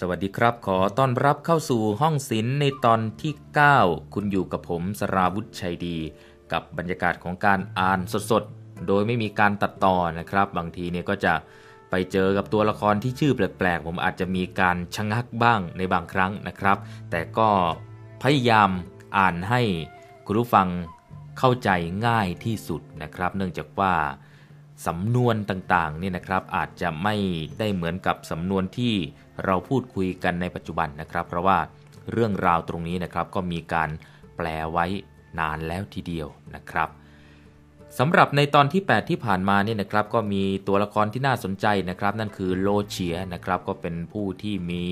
สวัสดีครับ ขอต้อนรับเข้าสู่ห้องศิลป์ในตอนที่ 9 คุณอยู่กับผมสราวุิชัยดี กับบรรยากาศของการอ่านสดๆ โดยไม่มีการตัดต่อนะครับ บางทีเนี่ยก็จะไปเจอกับตัวละครที่ชื่อแปลกๆ ผมอาจจะมีการชะงักบ้างในบางครั้งนะครับ แต่ก็พยายามอ่านให้คุณผู้ฟังเข้าใจง่ายที่สุดนะครับ เนื่องจากว่า สำนวนต่างๆเนี่ยนะครับอาจจะไม่ได้เหมือนกับสำนวนที่เราพูดคุยกันในปัจจุบันนะครับ เพราะว่าเรื่องราวตรงนี้นะครับก็มีการแปลไว้นานแล้วทีเดียวนะครับสำหรับในตอนที่8ที่ผ่านมาเนี่ยนะครับก็มีตัวละครที่น่าสนใจนะครับ นั่นคือโลเชียนะครับ ก็เป็นผู้ที่มี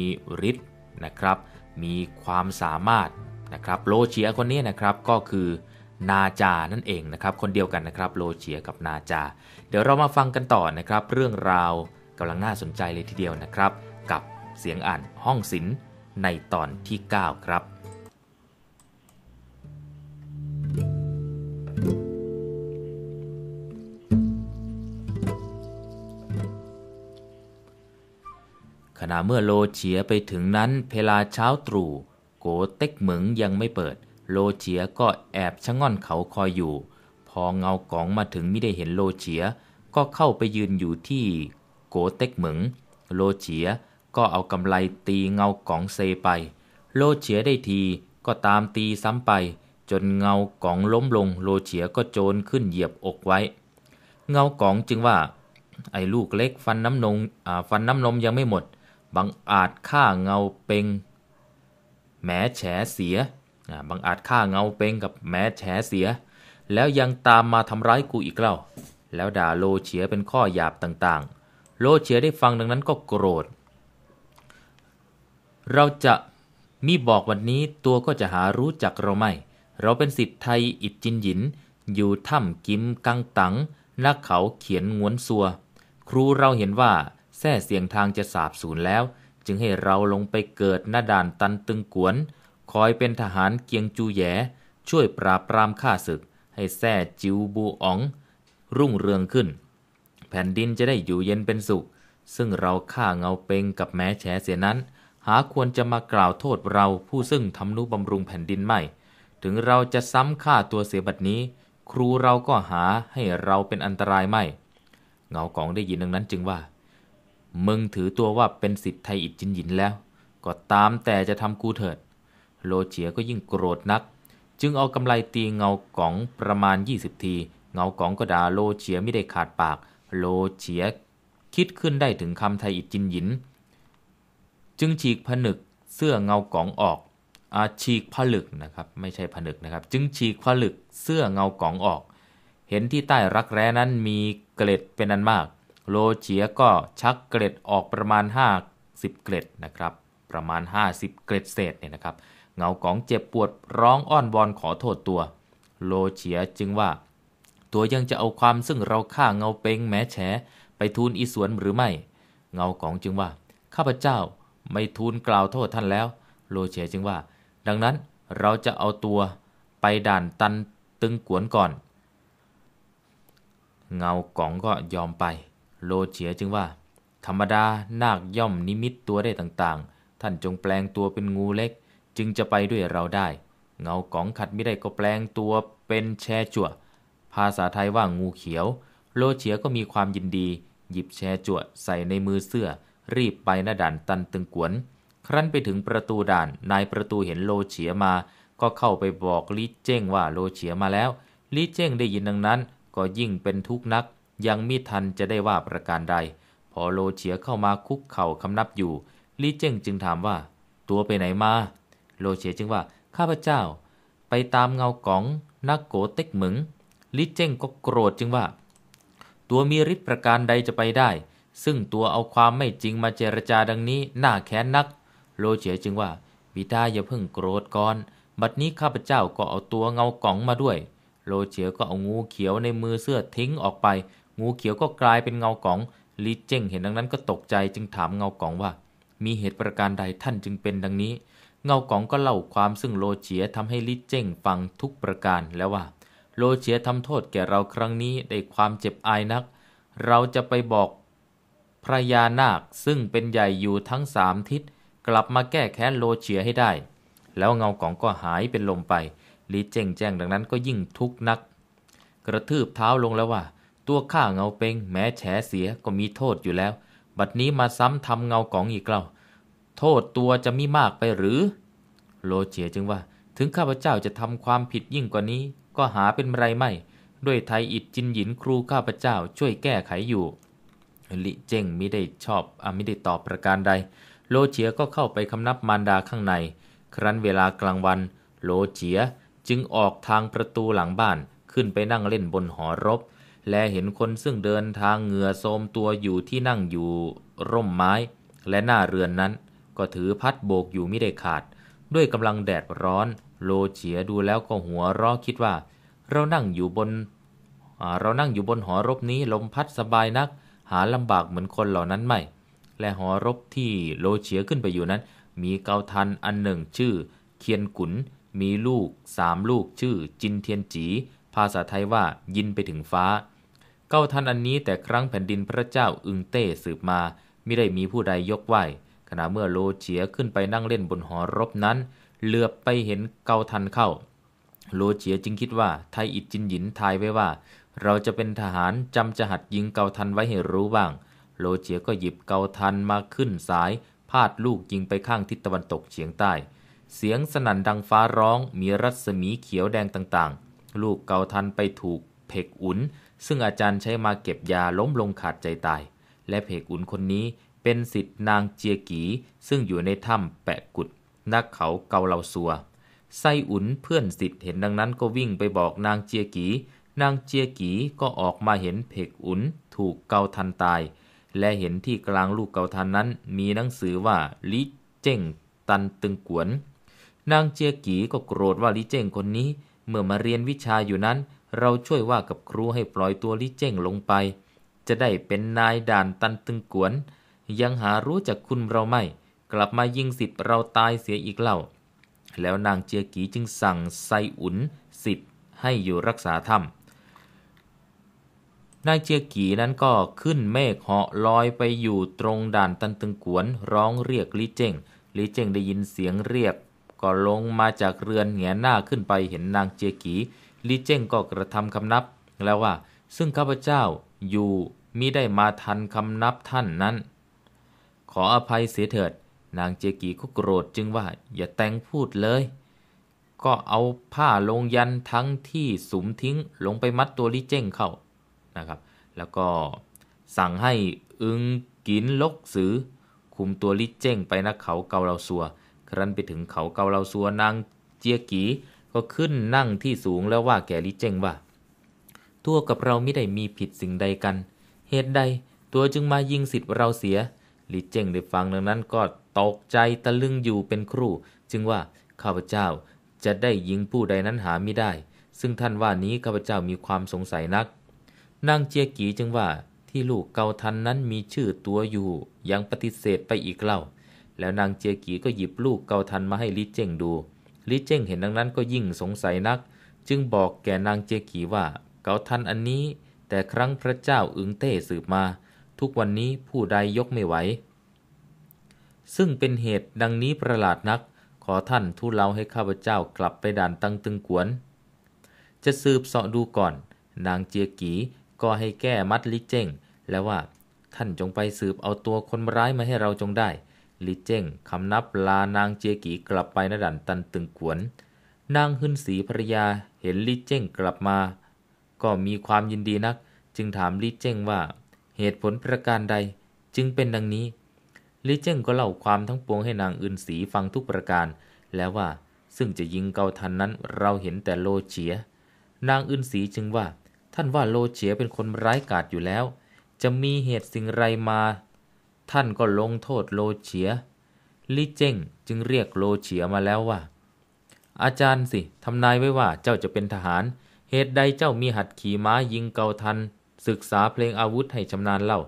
ฤทธิ์นะครับมีความสามารถนะครับ โลเชียคนนี้นะครับก็คือนาจานั่นเองนะครับ คนเดียวกันนะครับโลเชียกับนาจา เดี๋ยวเรามาฟังกันต่อนะครับ เรื่องราวกำลังน่าสนใจเลยทีเดียวนะครับเสียงอ่านห้องศิลป์ในตอนที่ 9 ครับ ขณะเมื่อโลเฉียไปถึงนั้นเวลาเช้าตรู่โกเต็กเหมิงยังไม่เปิดโลเฉียก็แอบชะง่อนเขาคอยอยู่ พอเงากองมาถึงไม่ได้เห็นโลเฉีย ก็เข้าไปยืนอยู่ที่โกเต็กเหมิงโลเฉียก็เอากำไลตีเงากองเซไป โลเฉียได้ทีก็ตามตีซ้ำไป จนเงากองล้มลง โลเฉียก็โจรขึ้นเหยียบอกไว้ เงากองจึงว่า ไอ้ลูกเล็กฟันน้ำนมฟันน้ำนมยังไม่หมด บังอาจฆ่าเงาเปงแหมแฉเสียบังอาจฆ่าเงาเปงกับแหมแฉเสีย แล้วยังตามมาทำร้ายกูอีกเล่า แล้วด่าโลเฉียเป็นข้อหยาบต่างๆ โลเฉียได้ฟังดังนั้นก็โกรธเราจะมิบอกวันนี้ตัวก็จะหารู้จักเราไม่ เราเป็นสิทธิไทยอิจจินหยิน อยู่ถ้ำกิมกังตังนักเขาเขียนงวนซัว ครูเราเห็นว่าแท้เสียงทางจะสาบสูญแล้ว จึงให้เราลงไปเกิดหน้าด่านตันตึงกวน คอยเป็นทหารเกียงจูแยช่วยปราบปรามข้าศึก ให้แท้จิวบูอ๋อง รุ่งเรืองขึ้น แผ่นดินจะได้อยู่เย็นเป็นสุขซึ่งเราฆ่าเงาเปงกับแม้แฉเสียนั้นหาควรจะมากล่าวโทษเราผู้ซึ่งทำนุบำรุงแผ่นดินไม่ ถึงเราจะซ้ำฆ่าตัวเสียบัดนี้ ครูเราก็หาให้เราเป็นอันตรายไม่ เงากองได้ยินดังนั้นจึงว่า มึงถือตัวว่าเป็นสิทธิ์ไทยอิจินหยินแล้ว ก็ตามแต่จะทำกูเถิด โลเฉียก็ยิ่งโกรธนัก จึงเอากำไลตีเงากองประมาณ 20 ที เงากองก็ด่าโลเฉียไม่ได้ขาดปากโลเฉีย คิดขึ้นได้ถึงคำไทยอิจินหยินจึงฉีกผนึกเสื้อเงากองออกอฉีกผลึกนะครับ ไม่ใช่ผนึกนะครับ จึงฉีกผลึกเสื้อเงากองออก เห็นที่ใต้รักแร้นั้นมีเกล็ดเป็นอันมาก โลเฉียก็ชักเกล็ดออกประมาณ 50 เกล็ดนะครับ ประมาณ 50 เกล็ดเศษเนี่ยนะครับ เงากองเจ็บปวดร้องอ้อนวอนขอโทษตัว โลเฉียจึงว่า ตัวยังจะเอาความซึ่งเราฆ่าเงาเปงแม้แฉไปทูลอีสวนหรือไม่ เงากองจึงว่าข้าพเจ้าไม่ทูลกล่าวโทษท่านแล้ว โลเชจึงว่า ดังนั้นเราจะเอาตัวไปด่านตันตึงกวนก่อน เงากองก็ยอมไป โลเฉจึงว่า ธรรมดานาคย่อมนิมิตตัวได้ต่างๆ ท่านจงแปลงตัวเป็นงูเล็ก จึงจะไปด้วยเราได้ เงากองขัดไม่ได้ก็แปลงตัวเป็นแชจั่ว ภาษาไทยว่างูเขียว โลเฉียก็มีความยินดี หยิบแชจั่วใส่ในมือเสื้อรีบไปหน้าด่านตันตึงกวน ครั้นไปถึงประตูด่านนายประตูเห็นโลเฉียมา ก็เข้าไปบอกลีเจ้งว่าโลเฉียมาแล้วลีเจ้งได้ยินดังนั้น ก็ยิ่งเป็นทุกข์นัก ยังมิทันจะได้ว่าประการใด พอโลเฉียเข้ามาคุกเข่าคำนับอยู่ลีเจ้งจึงถามว่า ตัวไปไหนมา โลเฉียจึงว่า ข้าพเจ้า ไปตามเงากองนักโกเต็กหมึงลีเจ้งก็โกรธจึงว่า ตัวมีฤทธิ์ประการใดจะไปได้ซึ่งตัวเอาความไม่จริงมาเจรจาดังนี้น่าแค้นนัก โลเฉียจึงว่าบิดาอย่าเพิ่งโกรธก่อน บัดนี้ข้าพเจ้าก็เอาตัวเงากองมาด้วย โลเฉียก็เอางูเขียวในมือเสื้อทิ้งออกไป งูเขียวก็กลายเป็นเงากองลีเจ้งเห็นดังนั้นก็ตกใจจึงถามเงากองว่า มีเหตุประการใดท่านจึงเป็นดังนี้ เงากองก็เล่าความซึ่งโลเฉียทำให้ลิเจ้งฟังทุกประการแล้วว่าโลเฉียทำโทษแก่เราครั้งนี้ได้ความเจ็บอายนัก เราจะไปบอกพระยานาคซึ่งเป็นใหญ่อยู่ทั้งสามทิศ กลับมาแก้แค้นโลเฉียให้ได้ แล้วเงากองก็หายเป็นลมไปลีเจ้งแจ้งดังนั้นก็ยิ่งทุกข์นัก กระทืบเท้าลงแล้วว่า ตัวข้าเงาเปงแม้แฉเสียก็มีโทษอยู่แล้ว บัดนี้มาซ้ำทำเงากองอีกเล่า โทษตัวจะมีมากไปหรือ โลเฉียจึงว่า ถึงข้าพเจ้าจะทำความผิดยิ่งกว่านี้ ก็หาเป็นไรไม่ ด้วยไทยอิดจินหยินครูข้าพเจ้าช่วยแก้ไขอยู่ลิเจ้งมิได้ชอบอมิได้ตอบประการใด โลเชียก็เข้าไปคำนับมารดาข้างใน ครั้นเวลากลางวัน โลเชียจึงออกทางประตูหลังบ้าน ขึ้นไปนั่งเล่นบนหอรบ และเห็นคนซึ่งเดินทางเหงื่อโทมตัวอยู่ที่นั่งอยู่ร่มไม้ และหน้าเรือนนั้น ก็ถือพัดโบกอยู่ไม่ได้ขาด ด้วยกำลังแดดร้อน โลเฉียดูแล้วก็หัวร้อคิดว่า เรานั่งอยู่บน เรานั่งอยู่บนหอรบนี้ลมพัดสบายนักหาลำบากเหมือนคนเหล่านั้นไม่ และหอรบที่โลเฉียขึ้นไปอยู่นั้น มีเกาทันอันหนึ่งชื่อ เคียนกุน มีลูกสามลูกชื่อ จินเทียนจี ภาษาไทยว่ายินไปถึงฟ้า เก้าทันอันนี้แต่ครั้งแผ่นดินพระเจ้าอึงเต้สืบมา ไม่ได้มีผู้ใดยกไหว ขณะเมื่อโลเฉียขึ้นไปนั่งเล่นบนหอรบนั้นเหลือบไปเห็นเกาทันเข้า โลเฉียจึงคิดว่าไทยอิจินหยินทายไว้ว่าเราจะเป็นทหารจำจะหัดยิงเกาทันไว้ให้รู้บ้าง โลเจียก็หยิบเกาทันมาขึ้นสาย พาดลูกยิงไปข้างทิศตะวันตกเฉียงใต้ เสียงสนั่นดังฟ้าร้องมีรัศมีเขียวแดงต่างๆ ลูกเกาทันไปถูก เพกอุ่นซึ่งอาจารย์ใช้มาเก็บยาล้มลงขาดใจตาย และเพกอุ่นคนนี้เป็นสิทธินางเจียกีซึ่งอยู่ในถ้ำแปะกุด นักเขาเกาเหลาซัวไซอุ่นเพื่อนสิทธิ์เห็นดังนั้นก็วิ่งไปบอกนางเจียกีนางเจียกีก็ออกมาเห็นเพกอุนถูกเกาทันตาย และเห็นที่กลางลูกเกาทันนั้นมีหนังสือว่าลิเจ้งตันตึงกวน นางเจียกีก็โกรธว่าลิเจ้งคนนี้เมื่อมาเรียนวิชาอยู่นั้นเราช่วยว่ากับครูให้ปล่อยตัวลิเจ้งลงไปจะได้เป็นนายด่านตันตึงกวนยังหารู้จักคุณเราไม่กลับมายิงสิทธ์เราตายเสียอีกเล่าแล้วนางเจียกีจึงสั่งไซอุนสิทธ์ให้อยู่รักษาถ้ำนายเจียกีนั้นก็ขึ้นเมฆเหาะลอยไปอยู่ตรงด่านตันตึงกวนร้องเรียกลีเจงลีเจงได้ยินเสียงเรียกก็ลงมาจากเรือนแงหน้าขึ้นไปเห็นนางเจียกีลีเจงก็กระทำคำนับแล้วว่าซึ่งข้าพเจ้าอยู่มิได้มาทันคำนับท่านนั้น ขออภัยเสียเถิด นางเจียกีก็โกรธจึงว่าอย่าแต่งพูดเลย ก็เอาผ้าลงยันทั้งที่สุมทิ้งลงไปมัดตัวลิเจงเข้านะครับ แล้วก็สั่งให้อึงกินลกซือ คุมตัวลิเจ้งไปนักเขาเกาเหลาซัว ครั้นไปถึงเขาเกาเหลาซัวนางเจียกีก็ขึ้นนั่งที่สูงแล้วว่าแก่ลิเจ้งว่า ทั่วกับเราไม่ได้มีผิดสิ่งใดกัน เหตุใดตัวจึงมายิงสิทธิ์เราเสีย ลิเจ้งได้ฟังดังนั้นก็ตกใจตะลึงอยู่เป็นครู่ จึงว่าข้าพเจ้าจะได้ยิงผู้ใดนั้นหาไม่ได้ ซึ่งท่านว่านี้ข้าพเจ้ามีความสงสัยนักนางเจียกีจึงว่าที่ลูกเกาทันนั้นมีชื่อตัวอยู่ยังปฏิเสธไปอีกเล่า แล้วนางเจียกีก็หยิบลูกเกาทันมาให้ลิเจ้งดู ลิเจ้งเห็นดังนั้นก็ยิ่งสงสัยนัก จึงบอกแก่นางเจียกีว่าเกาทันอันนี้ แต่ครั้งพระเจ้าอึงเต้สืบมา ทุกวันนี้ผู้ใดยกไม่ไหว ซึ่งเป็นเหตุดังนี้ประหลาดนัก ขอท่านทูลเล่าให้ข้าพเจ้ากลับไปด่านตังตึงกวน จะสืบเสาะดูก่อน นางเจียกีก็ให้แก้มัดลิเจ้งแล้วว่า ท่าน จงไปสืบเอาตัวคนร้ายมาให้เราจงได้ ลิเจ้งคำนับลานางเจียกีกลับไปนดันตันตึงขวน นางฮึนศรีภรยาเห็นลิเจ้งกลับมา ก็มีความยินดีนัก จึงถาม ลิเจ้งว่า เหตุผลประการใด จึงเป็นดังนี้ลิเจ้งก็เล่าความทั้งปวงให้นางอึนศรีฟังทุกประการ แล้วว่าซึ่งจะยิงเกาทันนั้น เราเห็นแต่โลเฉีย นางอึนศรีจึงว่าท่านว่าโลเฉียเป็นคนร้ายกาจอยู่แล้ว จะมีเหตุสิ่งไรมา ท่านก็ลงโทษโลเฉียลี่เจ้งจึงเรียกโลเฉียมาแล้วว่า อาจารย์สิทำนายไว้ว่าเจ้าจะเป็นทหาร เหตุใดเจ้ามีหัดขี่ม้ายิงเกาทัน ศึกษาเพลงอาวุธให้ชำนาญเล่า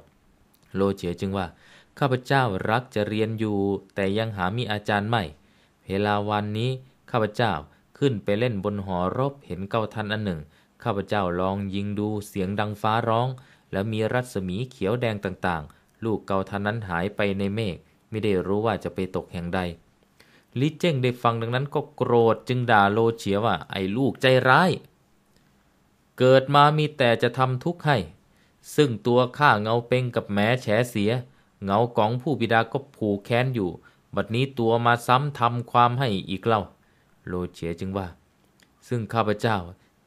โลเฉียจึงว่าข้าพเจ้ารักจะเรียนอยู่ แต่ยังหามีอาจารย์ไม่ เวลาวันนี้ข้าพเจ้าขึ้นไปเล่นบนหอรบเห็นเกาทันอันหนึ่งข้าพเจ้าลองยิงดูเสียงดังฟ้าร้อง และมีรัศมีเขียวแดงต่างๆ ลูกเกาทานนั้นหายไปในเมฆไม่ได้รู้ว่าจะไปตกแห่งใด ลิเจ้งได้ฟังดังนั้นก็โกรธจึงด่าโลเฉียว่าไอ้ลูกใจร้าย เกิดมามีแต่จะทำทุกข์ให้ ซึ่งตัวข้าเงาเป่งกับแม้แฉเสีย เงาของผู้บิดาก็ผูกแค้นอยู่บัดนี้ตัวมาซ้ำทำความให้อีกเล่าโลเฉียจึงว่า ซึ่งข้าพเจ้า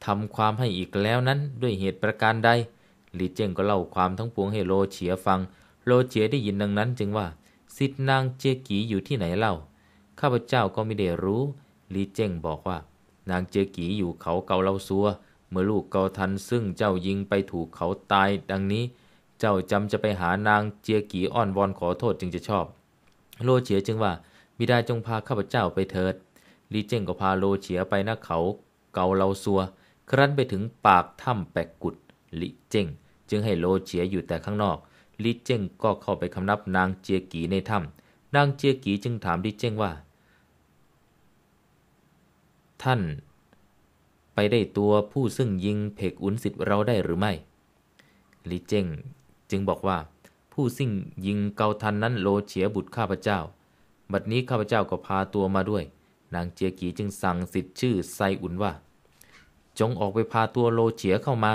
ทำความให้อีกแล้วนั้นด้วยเหตุประการใดหลีเจีงก็เล่าความทั้งปวงให้โลเฉียฟัง โลเฉียได้ยินดังนั้น จึงว่าสิทธนางเจกีอยู่ที่ไหนเล่า ข้าพเจ้าก็ไม่ได้รู้หลีเจีงบอกว่า นางเจกีอยู่เขาเกาเล่าซัว เมื่อลูกเกาทัน ซึ่งเจ้ายิงไปถูกเขาตาย ดังนี้ เจ้าจำจะไปหานางเจียกีอ้อนวอนขอโทษจึงจะชอบ โลเฉียจึงว่า บิดาจงพาข้าพเจ้าไปเถิด ลีเจีงก็พาโลเฉียไปหน้าเขา เกาเลาซัวครั้นไปถึงปากถ้ำแปกกุดลิเจงจึงให้โลเฉียอยู่แต่ข้างนอกลิเจงก็เข้าไปคำนับนางเจียกีในถ้ำนางเจียกีจึงถามลิเจงว่า ท่าน ไปได้ตัวผู้ซึ่งยิงเพกอุนสิทธิ์เราได้หรือไม่ลิเจงจึงบอกว่า ผู้ซึ่งยิงเกาทันนั้นโลเฉียบุตรข้าพเจ้า บัดนี้ข้าพเจ้าก็พาตัวมาด้วย นางเจียกีจึงสั่งสิทธิ์ชื่อไซอุนว่าจงออกไปพาตัวโลเฉียเข้ามา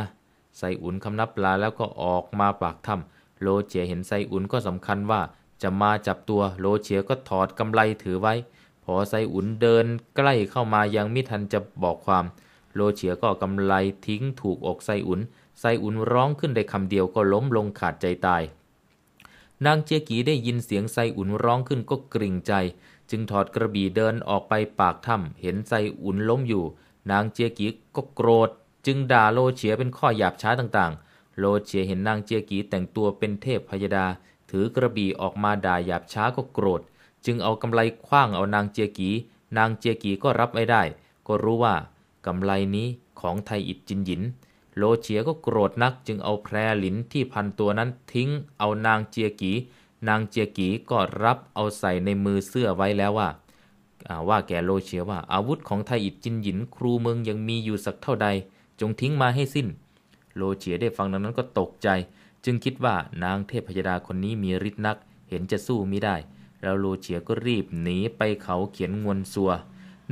ไซอุนคำนับลาแล้วก็ออกมาปากถ้ำโลเฉียเห็น ไซอุนก็สำคัญว่า จะมาจับตัว โลเชียก็ถอดกำไล ถือไว้ พอไซอุนเดินใกล้เข้ามายังมิทันจะบอกความ โลเชียก็กำไลทิ้งถูกอกไซอุนไซอุนร้องขึ้นได้คำเดียวก็ล้มลงขาดใจตาย นางเจียกีได้ยินเสียงไซอุนร้องขึ้นก็กริ่งใจ จึงถอดกระบี่เดินออกไปปากถ้ำเห็นไซอุนล้มอยู่นางเจียกีก็โกรธจึงด่าโลเฉียเป็นข้อหยาบช้าต่างๆ โลเฉียเห็นนางเจียกีแต่งตัวเป็นเทพพยดา ถือกระบี่ออกมาด่าหยาบช้าก็โกรธ จึงเอากำไลคว้างเอานางเจียกีนางเจียกีก็รับไม่ได้ ก็รู้ว่ากำไลนี้ของไทยอิดจินหยิน โลเฉียก็โกรธนักจึงเอาแพรหลินที่พันตัวนั้นทิ้งเอานางเจียกีนางเจียกีก็รับเอาใส่ในมือเสื้อไว้แล้วว่าว่าแก่โลเชียว่าอาวุธของไทยอิจินหยินครูเมืองยังมีอยู่สักเท่าใด จงทิ้งมาให้สิ้น โลเชียได้ฟังดังนั้นก็ตกใจ จึงคิดว่านางเทพยดาคนนี้มีฤทธิ์นัก เห็นจะสู้ไม่ได้ แล้วโลเชียก็รีบหนีไปเขาเขียนงวนซัว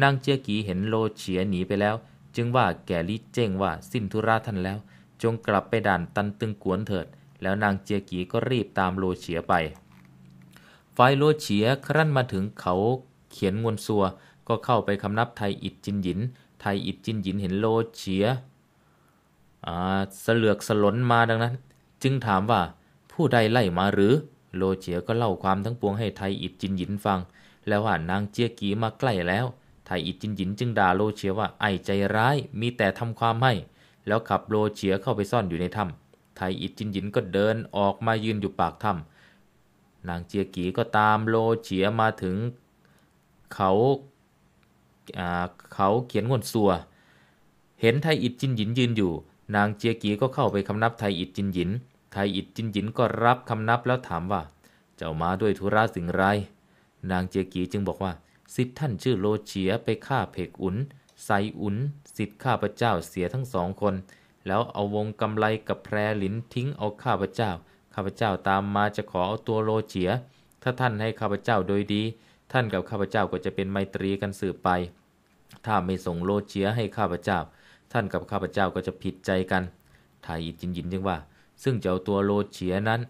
นางเจียกีเห็นโลเฉียหนีไปแล้ว จึงว่าแก่ลิเจ้งว่าสิ้นธุระท่านแล้ว จงกลับไปด่านตันตึงกวนเถิด แล้วนางเจียกีก็รีบตามโลเฉียไปฝ่ายโลเฉียครั้นมาถึงเขาเขียนงวนซัวก็เข้าไปคำนับไทยอิดจินหยิน ไทยอิดจินหยินเห็นโลเฉียเสลือกสลนมาดังนั้น จึงถามว่าผู้ใดไล่มาหรือโลเฉียก็เล่าความทั้งปวงให้ไทยอิดจินหยินฟัง แล้วว่านางเจียกีมาใกล้แล้วไทยอิดจินหยิน จึงด่าโลเฉียว่าไอ้ใจร้ายมีแต่ทำความให้แล้วขับโลเฉียเข้าไปซ่อนอยู่ในถ้าไทยอิดจินหยินก็เดินออกมายืนอยู่ปากถ้านางเจียกีก็ตามโลเฉียมาถึงเขาเขาเขียนงวนซัว เห็นไทอิดจินหยินยืนอยู่ นางเจียกีก็เข้าไปคำนับไทอิดจินหยิน ไทอิดจินหยินก็รับคำนับแล้วถามว่า เจ้ามาด้วยธุระสิ่งไร นางเจียกีจึงบอกว่า สิทธิ์ท่านชื่อโลเฉียไปฆ่าเพกอุนไซอุนสิทธิ์ข้าพเจ้าเสียทั้งสองคน แล้วเอาวงกำไลกับแพรหลินทิ้งเอาข้าพเจ้า ข้าพเจ้าตามมาจะขอเอาตัวโลเฉีย ถ้าท่านให้ข้าพเจ้าโดยดีท่านกับข้าพเจ้าก็จะเป็นไมตรีกันสืบไป ถ้าไม่ส่งโลเชียให้ข้าพเจ้า ท่านกับข้าพเจ้าก็จะผิดใจกันทายจินยินจึงว่า ซึ่งเจ้าตัวโลเชียนั้น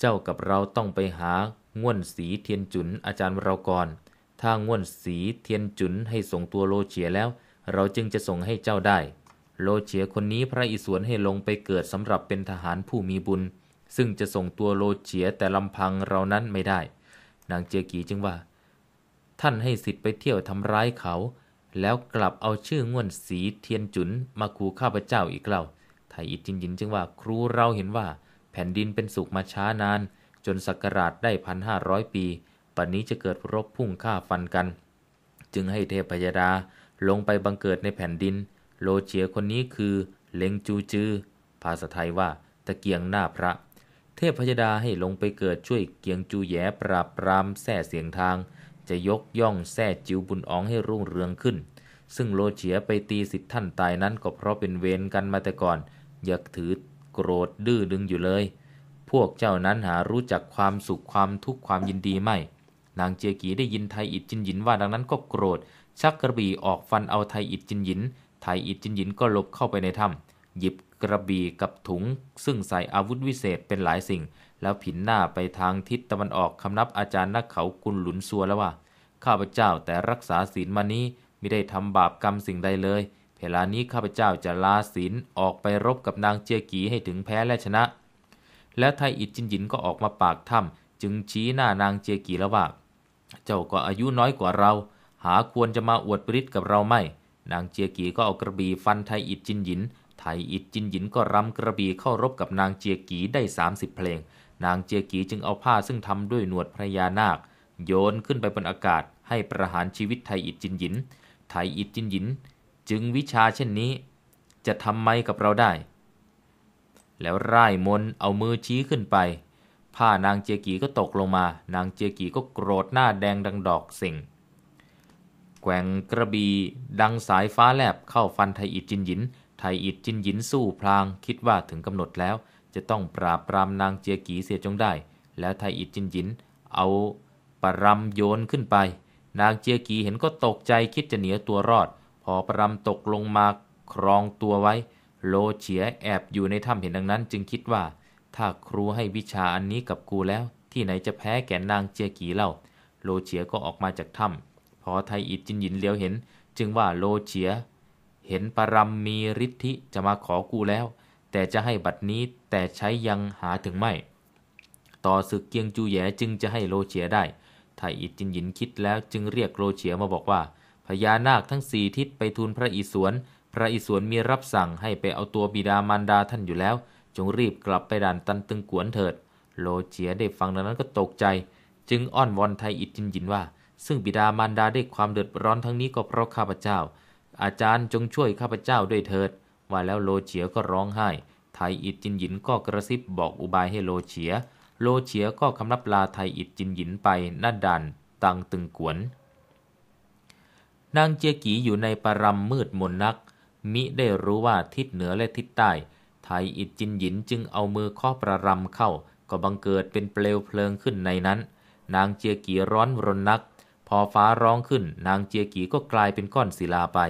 เจ้ากับเราต้องไปหาง่วนสีเทียนจุนอาจารย์เราก่อนถ้าง่วนสีเทียนจุนให้ส่งตัวโลเชียแล้ว เราจึงจะส่งให้เจ้าได้ โลเชียคนนี้พระอิศวรให้ลงไปเกิดสำหรับเป็นทหารผู้มีบุญ ซึ่งจะส่งตัวโลเชียแต่ลำพังเรานั้นไม่ได้ นางเจียกีจึงว่าท่านให้สิทธิ์ไปเที่ยวทำร้ายเขา แล้วกลับเอาชื่อง่วนสีเทียนจุนมาขู่ข้าพเจ้าอีกเล่า ไทยอิจินยินจึงว่าครูเราเห็นว่า แผ่นดินเป็นสุขมาช้านาน จนสักราชได้พันห้าร้อยปีปัจนี้จะเกิดรบพุ่งฆ่าฟันกัน จึงให้เทพยดาลงไปบังเกิดในแผ่นดิน โลเชียคนนี้คือเล็งจูจือ ภาษาไทยว่า ตะเกียงหน้าพระ เทพยดาให้ลงไปเกิดช่วยเกียงจูแยปราบปรามแส่เสียงทางจะยกย่องแท้จิวบุญอองให้รุ่งเรืองขึ้น ซึ่งโลเฉียไปตีสิทธิ์ท่านตายนั้นก็เพราะเป็นเวรกันมาแต่ก่อนอยากถือโกรธดื้อดึงอยู่เลย พวกเจ้านั้นหารู้จักความสุขความทุกข์ความยินดีไม่นางเจียกีได้ยินไทยอิดจินหยินว่าดังนั้นก็โกรธชักกระบี่ออกฟันเอาไทยอิดจินหยิน ไทยอิดจินหยินก็หลบเข้าไปในถ้ำหยิบกระบี่กับถุง ซึ่งใส่อาวุธวิเศษเป็นหลายสิ่งแล้วผินหน้าไปทางทิศตะวันออกคำนับอาจารย์นักเขากุลหลุนซัวแล้วว่าข้าพเจ้าแต่รักษาศีลมานี้ไม่ได้ทำบาปกรรมสิ่งใดเลย เพลานี้ข้าพเจ้าจะลาศีลออกไปรบกับนางเจียกีให้ถึงแพ้และชนะ แล้วไทยอิดจินหยินก็ออกมาปากถ้ำจึงชี้หน้านางเจียกีแล้วว่า เจ้าก็อายุน้อยกว่าเรา หาควรจะมาอวดปริศกับเราไม่ นางเจียกีก็เอากระบี่ฟันไทยอิดจินหยิน ไทยอิดจินหยินก็รำกระบี่เข้ารบกับนางเจียกีได้30เพลงนางเจียกีจึงเอาผ้าซึ่งทำด้วยหนวดพระยานาค โยนขึ้นไปบนอากาศให้ประหารชีวิตไทยอิดจินหยิน ไทยอิดจินหยิน จึงวิชาเช่นนี้ จะทำไมกับเราได้ แล้วร่ายมนเอามือชี้ขึ้นไป ผ้านางเจียกีก็ตกลงมา นางเจียกีก็โกรธหน้าแดงดังดอกสิ่งแกว่งกระบีดังสายฟ้าแลบเข้าฟันไทยอิดจินหยิน ไทยอิดจินหยินสู้พลางคิดว่าถึงกำหนดแล้วจะต้องปราบปรามนางเจียกีเสียจงได้ แล้วไทยอิดจินจยินเอาปรำโยนขึ้นไป นางเจียกีเห็นก็ตกใจคิดจะเหนียตัวรอด พอปรำตกลงมาครองตัวไว้ โลเฉียแอบอยู่ในถ้ำเห็นดังนั้นจึงคิดว่า ถ้าครูให้วิชาอันนี้กับกูแล้ว ที่ไหนจะแพ้แก่นางเจียกีเล่า โลเฉียก็ออกมาจากถ้ำ พอไทยอิดจินยินเลียวเห็นจึงว่าโลเฉีย เห็นปรำมีฤทธิจะมาขอกูแล้วแต่จะให้บัตรนี้แต่ใช้ยังหาถึงไม่ ต่อสึกเกียงจูแยจึงจะให้โลเฉียได้ ไทยอิจินหยินคิดแล้วจึงเรียกโลเฉียมาบอกว่า พญานาคทั้งสี่ทิศไปทูลพระอิศวรพระอิศวรมีรับสั่งให้ไปเอาตัวบิดามารดาท่านอยู่แล้ว จงรีบกลับไปด่านตันตึงกวนเถิด โลเฉียได้ฟังดังนั้นก็ตกใจ จึงอ้อนวอนไทยอิจินหยินว่า ซึ่งบิดามารดาได้ความเดือดร้อนทั้งนี้ก็เพราะข้าพเจ้า อาจารย์จงช่วยข้าพเจ้าด้วยเถิดว่าแล้วโลเฉียก็ร้องไห้ ไทยอิดจินหยินก็กระซิบบอกอุบายให้โลเฉีย โลเฉียก็คำนับลาไทยอิดจินหยินไปหน้าด่านตังตึงกวน นางเจียกีอยู่ในปรำมืดมนนัก มิได้รู้ว่าทิศเหนือและทิศใต้ ไทยอิดจินหยินจึงเอามือข้อประรำเข้า ก็บังเกิดเป็นเปลวเพลิงขึ้นในนั้น นางเจียกีร้อนรนนัก พอฟ้าร้องขึ้น นางเจียกีก็กลายเป็นก้อนศิลาไป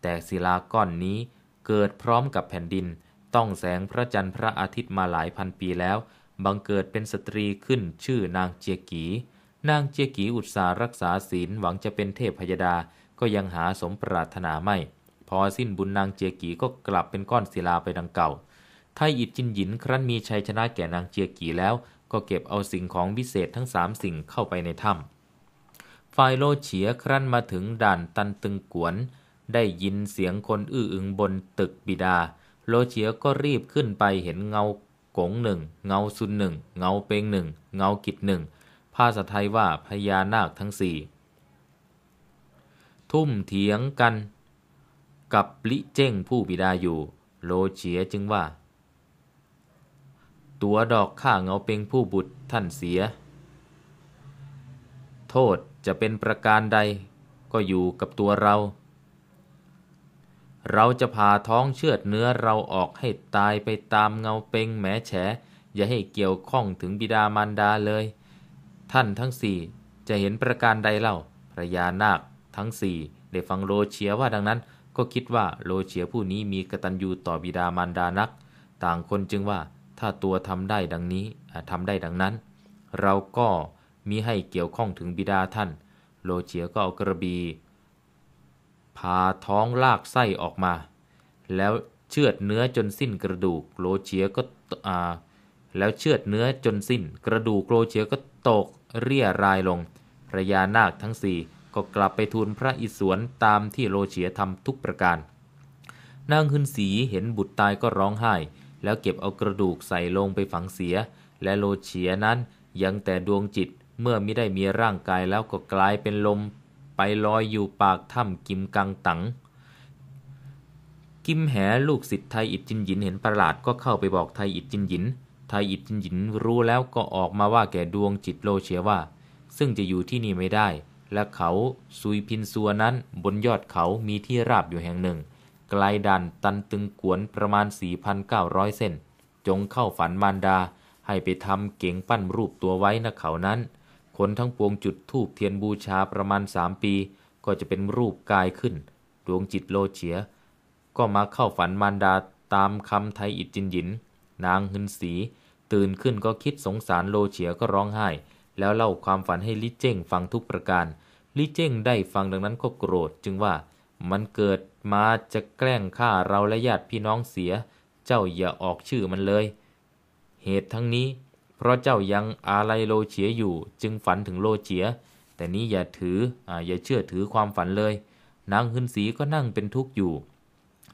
แต่ศิลาก้อนนี้เกิดพร้อมกับแผ่นดิน ต้องแสงพระจันทร์พระอาทิตย์มาหลายพันปีแล้ว บังเกิดเป็นสตรีขึ้นชื่อนางเจียกี นางเจียกีอุตสารักษาศีลหวังจะเป็นเทพพยดาก็ยังหาสมปรารถนาไม่ พอสิ้นบุญนางเจียกีก็กลับเป็นก้อนศิลาไปดังเก่าไทยอิดจินหยินครั้นมีชัยชนะแก่นางเจียกีแล้วก็เก็บเอาสิ่งของวิเศษทั้งสามสิ่งเข้าไปในถ้ำฝ่ายโลเฉียครั้นมาถึงด่านตันตึงกวนได้ยินเสียงคนอื้ออึงบนตึกบิดา โลเฉียก็รีบขึ้นไปเห็นเงากงหนึ่ง เงาซุนหนึ่ง เงาเปงหนึ่ง เงากิดหนึ่ง ภาษาไทยว่าพญานาคทั้งสี่ทุ่มเถียงกัน กับลิเจ้งผู้บิดาอยู่ โลเฉียจึงว่า ตัวดอกข้าเงาเปงผู้บุตรท่านเสีย โทษจะเป็นประการใด ก็อยู่กับตัวเราเราจะพาท้องเชือดเนื้อเราออกให้ตายไปตามเงาเปงแหมแฉ อย่าให้เกี่ยวข้องถึงบิดามารดาเลย ท่านทั้งสี่จะเห็นประการใดเล่า พระยานาคทั้งสี่ได้ฟังโลเชียว่าดังนั้น ก็คิดว่าโลเชียผู้นี้มีกตัญญูต่อบิดามารดา นัก ต่างคนจึงว่าถ้าตัวทำได้ดังนี้ทำได้ดังนั้น เราก็มิให้เกี่ยวข้องถึงบิดาท่าน โลเชียก็เอากระบีพาท้องลากไส้ออกมา แล้วเชือดเนื้อจนสิ้นกระดูกโลเชียก็แล้วเชือดเนื้อจนสิ้นกระดูกโลเชียก็ตกเรียรายลงพระยานาคทั้งสี่ก็กลับไปทูลพระอิศวรตามที่โลเชียทำทุกประการนางขึนสีเห็นบุตรตายก็ร้องไห้ แล้วเก็บเอากระดูกใส่ลงไปฝังเสีย และโลเชียนั้นยังแต่ดวงจิตเมื่อไม่ได้มีร่างกายแล้วก็กลายเป็นลมไปลอยอยู่ปากถ้ำกิมกังตัง กิมแหลูกศิษย์ไทยอิจินหยินเห็นประหลาดก็เข้าไปบอกไทยอิจินหยิน ไทยอิจินหยินรู้แล้วก็ออกมาว่าแก่ดวงจิตโลเชียว่า ซึ่งจะอยู่ที่นี่ไม่ได้ และเขาซุยพินซัวนั้นบนยอดเขามีที่ราบอยู่แห่งหนึ่ง ไกลดันตันตึงกวนประมาณ 4,900เส้นจงเข้าฝันมารดา ให้ไปทำเก่งปั้นรูปตัวไว้นะเขานั้นคนทั้งปวงจุดทูบเทียนบูชาประมาณสามปี ก็จะเป็นรูปกายขึ้น ดวงจิตโลเฉีย ก็มาเข้าฝันมารดาตามคำไทยอิจินยิน นางหึนสี ตื่นขึ้นก็คิดสงสารโลเฉียก็ร้องไห้ แล้วเล่าความฝันให้ลิเจ้งฟังทุกประการ ลิเจ้งได้ฟังดังนั้นก็โกรธจึงว่ามันเกิดมาจะแกล้งฆ่าเราและญาติพี่น้องเสีย เจ้าอย่าออกชื่อมันเลย เหตุทั้งนี้เพราะเจ้ายังอาลัยโลเฉียอยู่จึงฝันถึงโลเฉีย แต่นี้อย่าถือออย่าเชื่อถือความฝันเลย นางฮึนสีก็นั่งเป็นทุกข์อยู่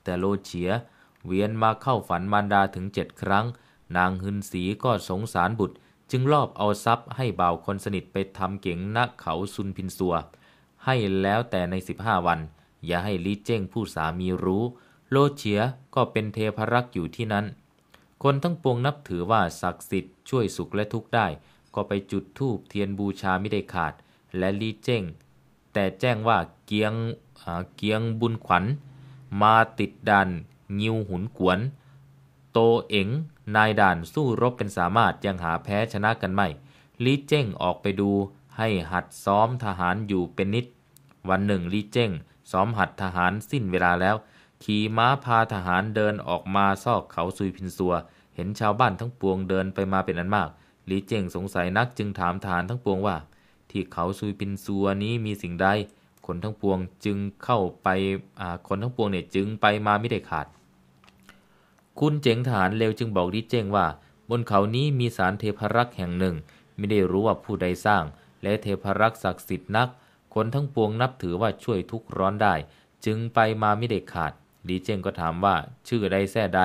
แต่โลเฉียเวียนมาเข้าฝันมารดาถึงเจ็ดครั้ง นางฮึนสีก็สงสารบุตร จึงรอบเอาทรัพย์ให้บ่าวคนสนิทไปทำเก่งณเขาซุนพินสัว ให้แล้วแต่ใน 15 วัน อย่าให้ลิเจ้งผู้สามีรู้ โลเฉียก็เป็นเทพรักอยู่ที่นั้นคนทั้งปวงนับถือว่าศักดิ์สิทธิ์ช่วยสุขและทุกข์ได้ ก็ไปจุดธูปเทียนบูชาไม่ได้ขาดและลีเจ้ง แต่แจ้งว่าเกียงเกียงบุญขวัญ มาติดดันงิวหุนกวน โตเอ๋งนายด่านสู้รบเป็นสามารถยังหาแพ้ชนะกันไม่ลีเจ้งออกไปดูให้หัดซ้อมทหารอยู่เป็นนิด วันหนึ่งลีเจ้ง ซ้อมหัดทหารสิ้นเวลาแล้วขี่ม้าพาทหารเดินออกมาซอกเขาซุยพินซัว เห็นชาวบ้านทั้งปวงเดินไปมาเป็นอันมากหลีเจ่งสงสัยนักจึงถามทหารทั้งปวงว่า ที่เขาซุยพินซัวนี้มีสิ่งใด คนทั้งปวงจึงเข้าไปคนทั้งปวงเนี่ยจึงไปมาไม่ได้ขาด คุณเจ๋งทหารเลวจึงบอกลีเจ่งว่า บนเขานี้มีสารเทพรักษ์แห่งหนึ่ง ไม่ได้รู้ว่าผู้ใดสร้าง และเทพรักษ์ศักดิ์สิทธิ์นัก คนทั้งปวงนับถือว่าช่วยทุกร้อนได้ จึงไปมาไม่ได้ขาดหลีเจงก็ถามว่าชื่อใดแท้ใด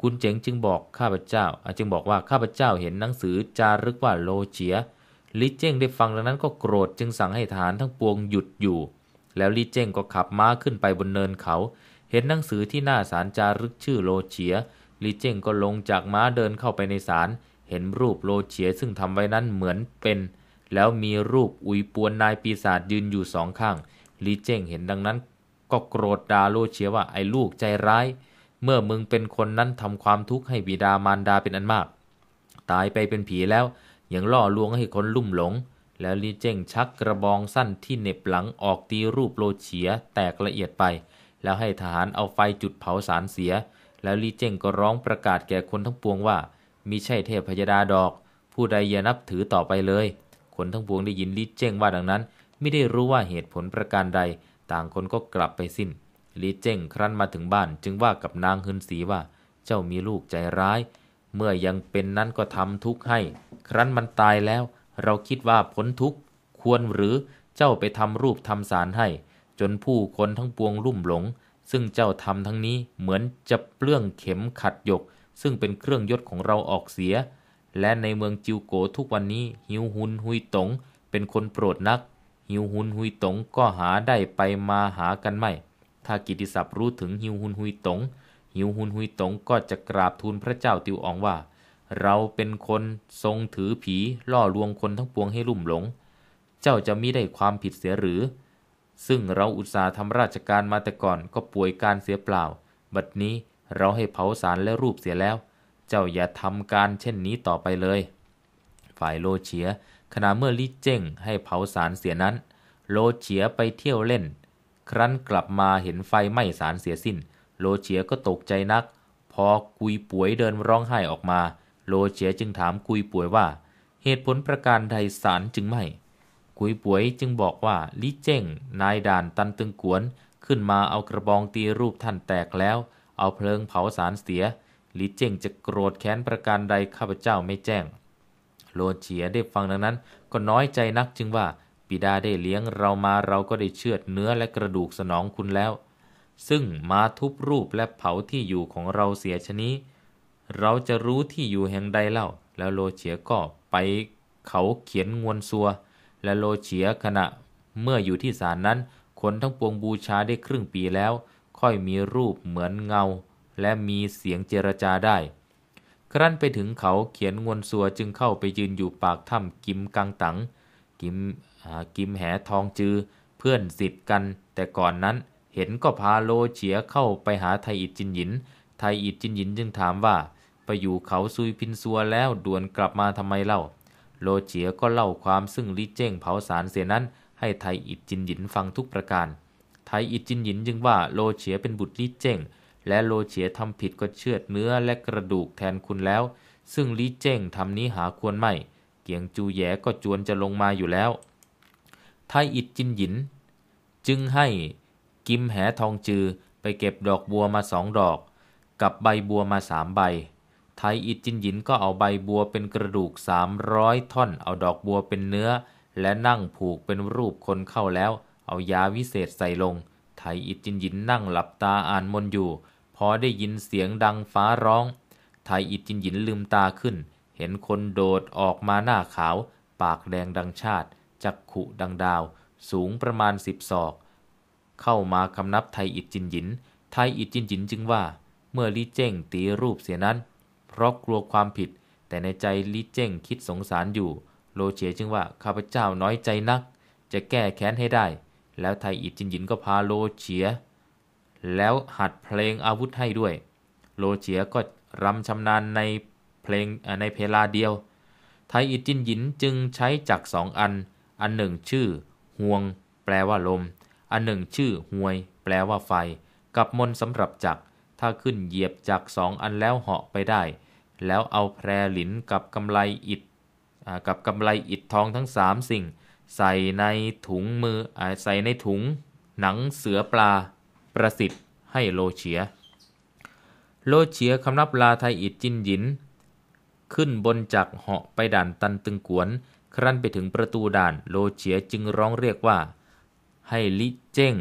คุณเจ๋งจึงบอกข้าพเจ้าจึงบอกว่าข้าพเจ้าเห็นหนังสือจารึกว่าโลเฉียหลีเจงได้ฟังดังนั้นก็โกรธ จึงสั่งให้ฐานทั้งปวงหยุดอยู่ แล้วหลีเจงก็ขับม้าขึ้นไปบนเนินเขา เห็นหนังสือที่หน้าศาลจารึกชื่อโลเฉียหลีเจงก็ลงจากม้าเดินเข้าไปในศาลเห็นรูปโลเฉียซึ่งทำไว้นั้นเหมือนเป็น แล้วมีรูปอุยปวนนายปีศาจยืนอยู่สองข้างลีเจ้งเห็นดังนั้นก็โกรธด่าโลเชียว่าไอ้ลูกใจร้าย เมื่อมึงเป็นคนนั้นทำความทุกข์ให้บิดามารดาเป็นอันมาก ตายไปเป็นผีแล้วยังล่อลวงให้คนลุ่มหลง แล้วลีเจ้งชักกระบองสั้นที่เน็บหลังออกตีรูปโลเฉีย แตกละเอียดไป แล้วให้ทหารเอาไฟจุดเผาสารเสีย แล้วลีเจ้งก็ร้องประกาศแก่คนทั้งปวงว่ามิใช่เทพพยดาดอก ผู้ใดอย่านับถือต่อไปเลย คนทั้งปวงได้ยินลีเจ้งว่าดังนั้นไม่ได้รู้ว่าเหตุผลประการใดต่างคนก็กลับไปสิน้นลีเจ้งครั้นมาถึงบ้านจึงว่ากับนางฮึนสีว่า เจ้ามีลูกใจร้าย เมื่อยังเป็นนั้นก็ทำทุกข์ให้ ครั้นมันตายแล้ว เราคิดว่าพ้นทุกข์ควรหรือ เจ้าไปทำรูปทำสารให้ จนผู้คนทั้งปวงลุ่มหลง ซึ่งเจ้าทำทั้งนี้เหมือนจะเปลื้องเข็มขัดยก ซึ่งเป็นเครื่องยศของเราออกเสีย และในเมืองจิวโก ทุกวันนี้ หิวหุนหุยตงเป็นคนโปรดนักหิวหุนหุยตงก็หาได้ไปมาหากันไม่ ถ้ากิติศัพท์รู้ถึงหิวหุนหุยตงหิวหุนหุยตงก็จะกราบทูลพระเจ้าติวอองว่า เราเป็นคนทรงถือผีล่อลวงคนทั้งปวงให้ลุ่มหลง เจ้าจะมิได้ความผิดเสียหรือ ซึ่งเราอุตส่าห์ทำราชการมา แต่ก่อนก็ป่วยการเสียเปล่า บัดนี้เราให้เผาสารและรูปเสียแล้ว เจ้าอย่าทำการเช่นนี้ต่อไปเลย ฝ่ายโลเชียขณะเมื่อลี่เจ้งให้เผาสารเสียนั้น โลเฉียไปเที่ยวเล่น ครั้นกลับมาเห็นไฟไหม้สารเสียสิ้น โลเฉียก็ตกใจนัก พอกุยป่วยเดินร้องไห้ออกมา โลเฉียจึงถามกุยป่วยว่า เหตุผลประการใดสารจึงไหม้กุยป่วยจึงบอกว่าลี่เจ้งนายด่านตันตึงกวน ขึ้นมาเอากระบองตีรูปท่านแตกแล้ว เอาเพลิงเผาสารเสีย ลิเจ้งจะโกรธแค้นประการใดข้าพเจ้าไม่แจ้งโลเฉียได้ฟังดังนั้น ก็น้อยใจนักจึงว่าปิดาได้เลี้ยงเรามาเราก็ได้เชือดเนื้อและกระดูกสนองคุณแล้ว ซึ่งมาทุบรูปและเผาที่อยู่ของเราเสียชนี้ เราจะรู้ที่อยู่แห่งใดเล่า แล้วโลเฉียก็ไปเขาเขียนงวนซัว และโลเฉียขณะเมื่ออยู่ที่ศาลนั้นคนทั้งปวงบูชาได้ครึ่งปีแล้ว ค่อยมีรูปเหมือนเงา และมีเสียงเจรจาได้ครั้นไปถึงเขาเขียนงวนสัวจึงเข้าไปยืนอยู่ปากถ้ำกิมกังตังกิมกิมแหทองจือ เพื่อนสิทธิ์กัน แต่ก่อนนั้นเห็นก็พาโลเฉียเข้าไปหาไทอิดจินหยิน ไทอิดจินหยินจึงถามว่า ไปอยู่เขาซุยพินซัวแล้วด่วนกลับมาทำไมเล่า โลเฉียก็เล่าความซึ่งลิเจ้งเผาสารเสียนั้น ให้ไทยอิดจินหยินฟังทุกประการ ไทยอิดจินหยินจึงว่าโลเฉียเป็นบุตรลิเจ้งและโลเฉียทำผิดก็เชือดเนื้อและกระดูกแทนคุณแล้ว ซึ่งลีเจ้งทำนี้หาควรไม่ เกียงจูแยก็จวนจะลงมาอยู่แล้ว ไทยอิดจินหยิน จึงให้กิมแหทองจือไปเก็บดอกบัวมาสองดอกกับใบบัวมาสามใบ ไทยอิดจินหยินก็เอาใบบัวเป็นกระดูกสามร้อยท่อนเอาดอกบัวเป็นเนื้อ และนั่งผูกเป็นรูปคนเข้าแล้ว เอายาวิเศษใส่ลง ไทยอิดจินหยินนั่งหลับตาอ่านมนอยู่พอได้ยินเสียงดังฟ้าร้อง ไทยอิดจินหยินลืมตาขึ้น เห็นคนโดดออกมาหน้าขาว ปากแดงดังชาติจักขุดังดาว สูงประมาณสิบศอก เข้ามาคำนับไทยอิดจินหยิน ไทยอิดจินหยินจึงว่า เมื่อลี่เจ้งตีรูปเสียนั้น เพราะกลัวความผิด แต่ในใจลี่เจ้งคิดสงสารอยู่ โลเฉยจึงว่า ข้าพเจ้าน้อยใจนัก จะแก้แค้นให้ได้ แล้วไทยอิดจินหยินก็พาโลเฉียแล้วหัดเพลงอาวุธให้ด้วย โลเจียก็รำชำนาญในเพลงในเพลาเดียว ไทยอิจินหยินจึงใช้จักสองอัน อันหนึ่งชื่อ ห่วง แปลว่าลม อันหนึ่งชื่อห่วย แปลว่าไฟ กับมนสำหรับจัก ถ้าขึ้นเหยียบจักสองอันแล้วเหาะไปได้ แล้วเอาแพรหลินกับกำไลอิดกับกำไลอิดทองทั้งสามสิ่ง ใส่ในถุงมือใส่ในถุงหนังเสือปลาประสิทธิ์ให้โลเฉีย โลเฉียคำนับลาไทยอิดจินหยิน ขึ้นบนจากเหาะไปด่านตันตึงกวน ครั้นไปถึงประตูด่านโลเฉียจึงร้องเรียกว่า ให้ลิเจ้ง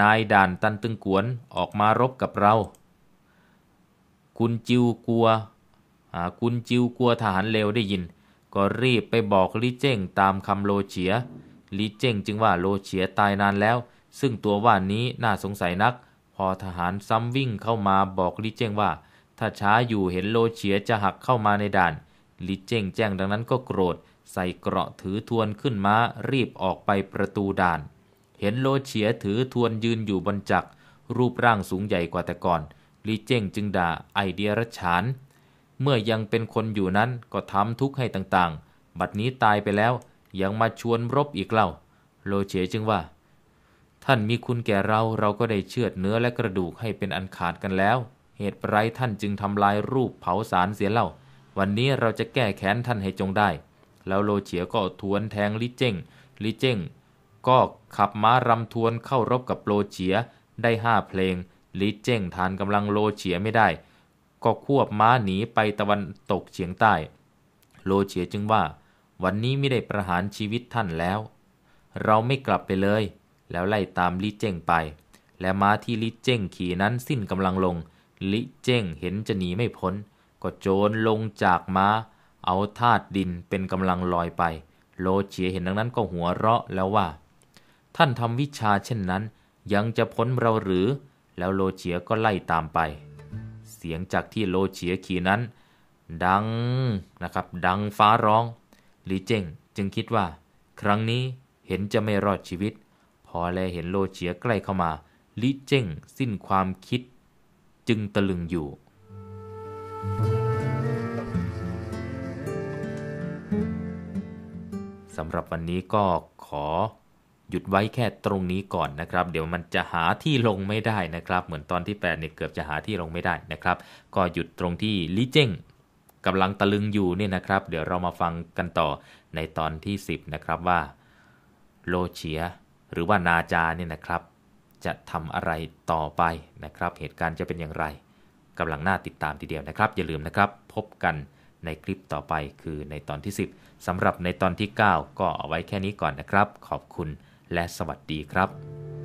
นายด่านตันตึงกวนออกมารบกับเรา คุณจิวกลัว คุณจิวกลัวทหารเลวได้ยิน ก็รีบไปบอกลิเจ้งตามคำโลเฉีย ลิเจ้งจึงว่าโลเฉียตายนานแล้วซึ่งตัวว่านนี้น่าสงสัยนัก พอทหารซ้ำวิ่งเข้ามาบอกลิเจ้งว่า ถ้าช้าอยู่เห็นโลเฉียจะหักเข้ามาในด่าน ลิเจ้งแจ้งดังนั้นก็โกรธ ใส่เกราะถือทวนขึ้นมา้ารีบออกไปประตูด่าน เห็นโลเฉียถือทวนยืนอยู่บนจักรรูปร่างสูงใหญ่กว่าแต่ก่อน ลิเจ้งจึงด่าไอเดียรฉาน เมื่อยังเป็นคนอยู่นั้นก็ทำทุกข์ให้ต่างๆ บัดนี้ตายไปแล้วยังมาชวนรบอีกเล่า โลเฉจึงว่าท่านมีคุณแก่เราเราก็ได้เชือดเนื้อและกระดูกให้เป็นอันขาดกันแล้ว เหตุไรท่านจึงทำลายรูปเผาสารเสียเล่าวันนี้เราจะแก้แค้นท่านให้จงได้ แล้วโลเฉียก็ทวนแทงลิเจงลิเจงก็ขับม้ารำทวนเข้ารบกับโลเฉีย ได้ห้าเพลง ลิเจงทานกำลังโลเฉียไม่ได้ ก็ควบม้าหนีไปตะวันตกเฉียงใต้ โลเฉียจึงว่า วันนี้ไม่ได้ประหารชีวิตท่านแล้ว เราไม่กลับไปเลยแล้วไล่ตามลิเจ้งไป และม้าที่ลิเจ้ง ขี่นั้นสิ้นกำลังลง ลิเจ้งเห็นจะหนีไม่พ้น ก็โจรลงจากม้า เอาธาตุดินเป็นกำลังลอยไป โลเฉียเห็นดังนั้นก็หัวเราะแล้วว่า ท่านทำวิชาเช่นนั้น ยังจะพ้นเราหรือ แล้วโลเฉียก็ไล่ตามไป เสียงจากที่โลเฉียขี่นั้น ดังนะครับ ดังฟ้าร้อง ลิเจ้งจึงคิดว่า ครั้งนี้เห็นจะไม่รอดชีวิตอแลเห็นโลเฉียใกล้เข้ามา ลิเจ้งสิ้นความคิดจึงตะลึงอยู่สำหรับวันนี้ก็ขอหยุดไว้แค่ตรงนี้ก่อนนะครับ เดี๋ยวมันจะหาที่ลงไม่ได้นะครับ เหมือนตอนที่8เนี่ยเกือบจะหาที่ลงไม่ได้นะครับ ก็หยุดตรงที่ลิเจ้งกำลังตะลึงอยู่เนี่ยนะครับ เดี๋ยวเรามาฟังกันต่อในตอนที่10นะครับว่าโลเชียหรือว่านาจาเนี่ยนะครับ จะทำอะไรต่อไปนะครับ เหตุการณ์จะเป็นอย่างไร กำลังน่าติดตามทีเดียวนะครับ อย่าลืมนะครับ พบกันในคลิปต่อไปคือในตอนที่ 10 สำหรับในตอนที่ 9 ก็เอาไว้แค่นี้ก่อนนะครับ ขอบคุณและสวัสดีครับ